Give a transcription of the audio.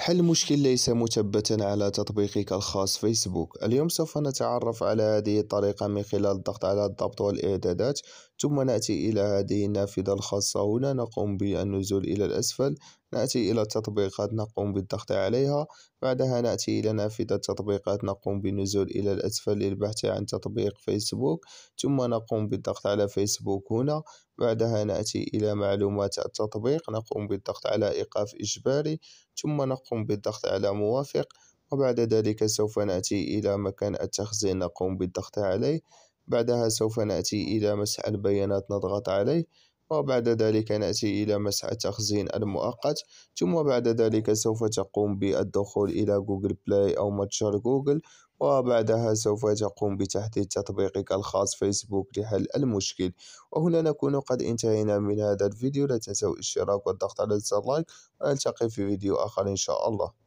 حل مشكل ليس مثبتا على تطبيقك الخاص فيسبوك اليوم سوف نتعرف على هذه الطريقة من خلال الضغط على الضبط والإعدادات ثم نأتي إلى هذه النافذة الخاصة هنا نقوم بالنزول إلى الأسفل نأتي إلى التطبيقات نقوم بالضغط عليها بعدها نأتي إلى نافذة التطبيقات نقوم بالنزول إلى الأسفل للبحث عن تطبيق فيسبوك ثم نقوم بالضغط على فيسبوك هنا بعدها نأتي إلى معلومات التطبيق نقوم بالضغط على إيقاف إجباري ثم نقوم بالضغط على موافق وبعد ذلك سوف نأتي إلى مكان التخزين نقوم بالضغط عليه بعدها سوف نأتي إلى مسح البيانات نضغط عليه وبعد ذلك نأتي إلى مسح التخزين المؤقت ثم بعد ذلك سوف تقوم بالدخول إلى جوجل بلاي أو متجر جوجل وبعدها سوف تقوم بتحديث تطبيقك الخاص فيسبوك لحل المشكل وهنا نكون قد انتهينا من هذا الفيديو لا تنسوا الاشتراك والضغط على زر لايك ونلتقي في فيديو آخر إن شاء الله